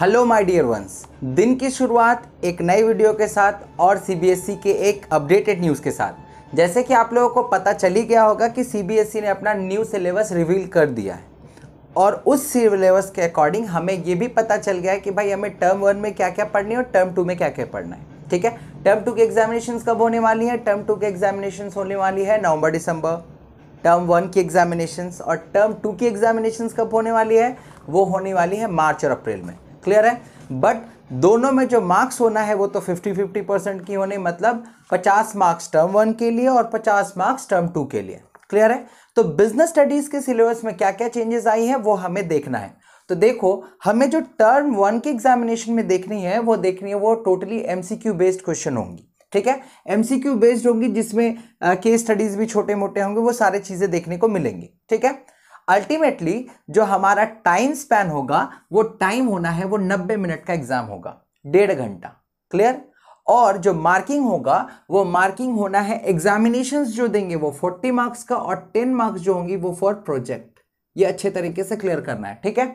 hello my dear ones दिन की शुरुआत एक नई वीडियो के साथ और सीबीएसई e के एक अपडेटेड न्यूज़ के साथ जैसे कि आप लोगों को पता चल ही गया होगा कि सीबीएसई e ने अपना न्यू सिलेबस रिवील कर दिया है और उस सिलेबस के अकॉर्डिंग हमें ये भी पता चल गया है कि भाई हमें टर्म वन में क्या क्या पढ़नी है और टर्म टू में क्या क्या पढ़ना है ठीक है टर्म टू के एग्जामिनेशन कब होने वाली है टर्म टू के एग्जामिनेशन होने वाली है नवंबर दिसंबर टर्म वन की एग्जामिनेशन और टर्म टू की एग्जामिनेशन कब होने वाली है वो होने वाली है मार्च और अप्रैल में क्लियर है बट दोनों में जो मार्क्स होना है वो तो 50 50 परसेंट की होने मतलब 50 मार्क्स टर्म वन के लिए और 50 मार्क्स टर्म टू के लिए क्लियर है तो बिजनेस स्टडीज के सिलेबस में क्या क्या चेंजेस आई है वो हमें देखना है तो देखो हमें जो टर्म वन के एग्जामिनेशन में देखनी है वो देखनी है वो टोटली एमसीक्यू बेस्ड क्वेश्चन होंगी ठीक है एमसीक्यू बेस्ड होंगी जिसमें केस स्टडीज भी छोटे मोटे होंगे वो सारे चीज़ें देखने को मिलेंगी ठीक है अल्टीमेटली जो हमारा टाइम स्पैन होगा वो टाइम होना है वो नब्बे मिनट का एग्ज़ाम होगा डेढ़ घंटा क्लियर और जो मार्किंग होगा वो मार्किंग होना है एग्जामिनेशन जो देंगे वो फोर्टी मार्क्स का और टेन मार्क्स जो होंगी वो फॉर प्रोजेक्ट ये अच्छे तरीके से क्लियर करना है ठीक है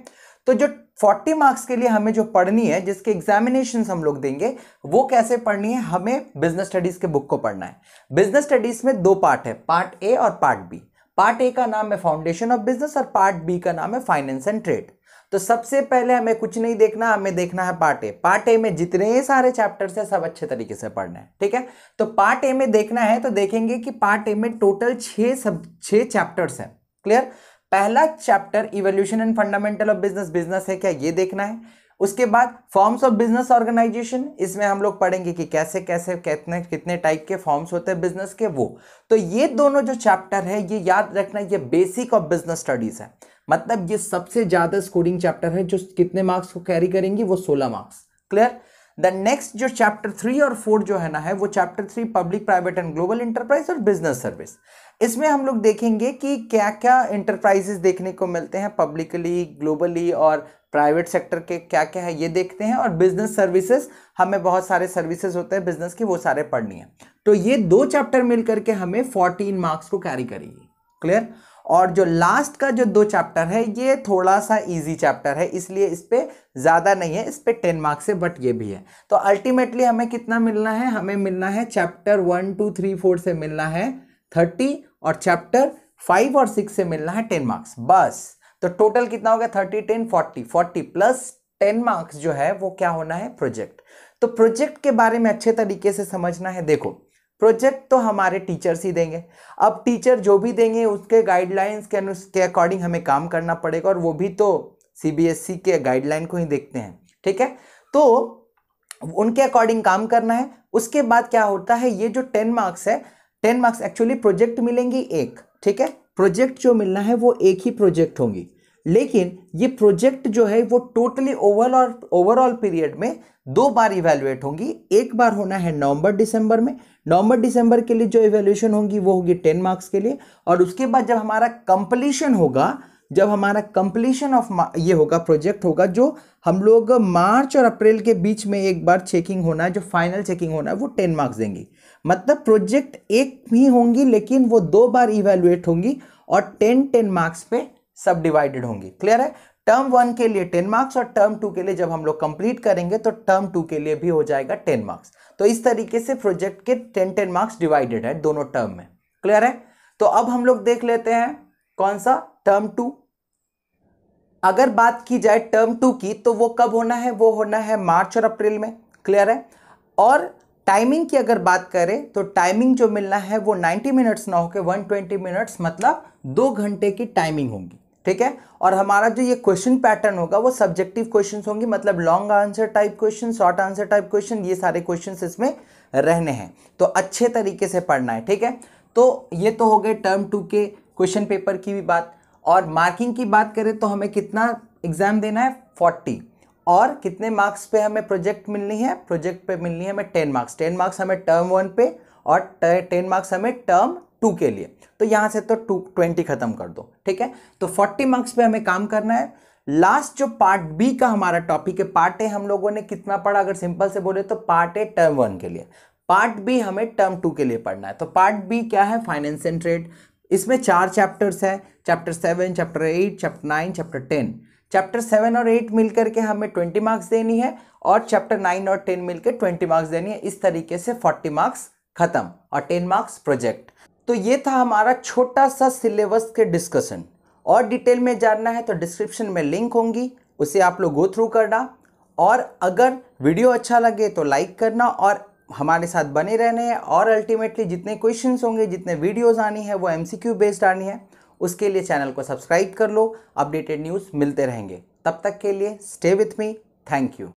तो जो 40 मार्क्स के लिए हमें जो पढ़नी है जिसके एग्जामिनेशन हम लोग देंगे वो कैसे पढ़नी है हमें बिजनेस स्टडीज़ के बुक को पढ़ना है बिजनेस स्टडीज़ में दो पार्ट है पार्ट ए और पार्ट बी पार्ट ए का नाम है फाउंडेशन ऑफ बिजनेस और पार्ट बी का नाम है फाइनेंस एंड ट्रेड तो सबसे पहले हमें कुछ नहीं देखना हमें देखना है पार्ट ए पार्ट ए में जितने सारे चैप्टर्स है सब अच्छे तरीके से पढ़ना है ठीक है तो पार्ट ए में देखना है तो देखेंगे कि पार्ट ए में टोटल छह सब छह चैप्टर्स हैं क्लियर पहला chapter evolution and fundamental of business business है क्या ये देखना है उसके बाद फॉर्म्स ऑफ बिजनेस ऑर्गेनाइजेशन इसमें हम लोग पढ़ेंगे कि कैसे कैसे कितने कितने टाइप के फॉर्म्स होते हैं बिजनेस के वो तो ये दोनों जो चैप्टर है ये याद रखना ये बेसिक ऑफ बिजनेस स्टडीज है मतलब ये सबसे ज्यादा स्कोरिंग चैप्टर है जो कितने मार्क्स को कैरी करेंगी वो सोलह मार्क्स क्लियर द नेक्स्ट जो चैप्टर थ्री और फोर जो है ना है वो chapter three public private and global enterprise और बिजनेस सर्विस इसमें हम लोग देखेंगे कि क्या क्या इंटरप्राइजेस देखने को मिलते हैं पब्लिकली ग्लोबली और प्राइवेट सेक्टर के क्या क्या है ये देखते हैं और बिजनेस सर्विसेज हमें बहुत सारे सर्विसेज होते हैं बिजनेस के वो सारे पढ़नी है तो ये दो चैप्टर मिल करके हमें फोर्टीन मार्क्स को कैरी करेगी क्लियर और जो लास्ट का जो दो चैप्टर है ये थोड़ा सा इजी चैप्टर है इसलिए इस पर ज़्यादा नहीं है इस पर टेन मार्क्स है बट ये भी है तो अल्टीमेटली हमें कितना मिलना है हमें मिलना है chapter one two three four से मिलना है थर्टी और चैप्टर फाइव और सिक्स से मिलना है टेन मार्क्स बस तो टोटल कितना हो गया thirty ten forty forty plus ten marks जो है वो क्या होना है प्रोजेक्ट तो प्रोजेक्ट के बारे में अच्छे तरीके से समझना है देखो प्रोजेक्ट तो हमारे टीचर्स ही देंगे अब टीचर जो भी देंगे उसके गाइडलाइंस के के अकॉर्डिंग हमें काम करना पड़ेगा और वो भी तो सीबीएसई e के गाइडलाइन को ही देखते हैं ठीक है तो उनके अकॉर्डिंग काम करना है उसके बाद क्या होता है ये जो टेन मार्क्स है टेन मार्क्स एक्चुअली प्रोजेक्ट मिलेंगी एक ठीक है प्रोजेक्ट जो मिलना है वो एक ही प्रोजेक्ट होंगी लेकिन ये प्रोजेक्ट जो है वो टोटली ओवरऑल ओवरऑल पीरियड में दो बार इवेल्युएट होंगी एक बार होना है नवंबर दिसंबर में नवंबर दिसंबर के लिए जो इवेल्युएशन होंगी वो होगी टेन मार्क्स के लिए और उसके बाद जब हमारा कंप्लीशन होगा जब हमारा कंप्लीशन ऑफ ये होगा प्रोजेक्ट होगा जो हम लोग मार्च और अप्रैल के बीच में एक बार चेकिंग होना है जो फाइनल चेकिंग होना है वो टेन मार्क्स देंगी मतलब प्रोजेक्ट एक ही होंगी लेकिन वो दो बार इवेल्युएट होंगी और टेन टेन मार्क्स पे सब डिवाइडेड होंगी क्लियर है टर्म वन के लिए टेन मार्क्स और टर्म टू के लिए जब हम लोग कंप्लीट करेंगे तो टर्म टू के लिए भी हो जाएगा टेन मार्क्स तो इस तरीके से प्रोजेक्ट के टेन टेन मार्क्स डिवाइडेड है दोनों टर्म में क्लियर है तो अब हम लोग देख लेते हैं कौन सा टर्म टू अगर बात की जाए टर्म टू की तो वो कब होना है वो होना है मार्च और अप्रैल में क्लियर है और टाइमिंग की अगर बात करें तो टाइमिंग जो मिलना है वो 90 मिनट्स ना होकर 120 मिनट्स मतलब दो घंटे की टाइमिंग होगी ठीक है और हमारा जो ये क्वेश्चन पैटर्न होगा वो सब्जेक्टिव क्वेश्चन होंगे मतलब long answer type question short answer type question ये सारे क्वेश्चन इसमें रहने हैं तो अच्छे तरीके से पढ़ना है ठीक है तो ये तो हो गए टर्म टू के क्वेश्चन पेपर की भी बात और मार्किंग की बात करें तो हमें कितना एग्ज़ाम देना है फोर्टी और कितने मार्क्स पे हमें प्रोजेक्ट मिलनी है प्रोजेक्ट पे मिलनी है हमें टेन मार्क्स टेन मार्क्स हमें टर्म वन पे और टेन मार्क्स हमें टर्म टू के लिए तो यहाँ से तो टू ट्वेंटी ख़त्म कर दो ठीक है तो फोर्टी मार्क्स पे हमें काम करना है लास्ट जो पार्ट बी का हमारा टॉपिक है पार्ट ए हम लोगों ने कितना पढ़ा अगर सिंपल से बोले तो पार्ट ए टर्म वन के लिए पार्ट बी हमें टर्म टू के लिए पढ़ना है तो पार्ट बी क्या है फाइनेंस एंड ट्रेड इसमें चार चैप्टर्स है chapter seven chapter eight chapter nine chapter ten chapter seven और एट मिलकर के हमें ट्वेंटी मार्क्स देनी है और चैप्टर नाइन और टेन मिलकर ट्वेंटी मार्क्स देनी है इस तरीके से फोर्टी मार्क्स खत्म और टेन मार्क्स प्रोजेक्ट तो ये था हमारा छोटा सा सिलेबस के डिस्कशन और डिटेल में जानना है तो डिस्क्रिप्शन में लिंक होंगी उसे आप लोग गो थ्रू करना और अगर वीडियो अच्छा लगे तो लाइक करना और हमारे साथ बने रहने हैं और अल्टीमेटली जितने क्वेश्चंस होंगे जितने वीडियोस आनी है वो एमसीक्यू बेस्ड आनी है उसके लिए चैनल को सब्सक्राइब कर लो अपडेटेड न्यूज़ मिलते रहेंगे तब तक के लिए stay with me thank you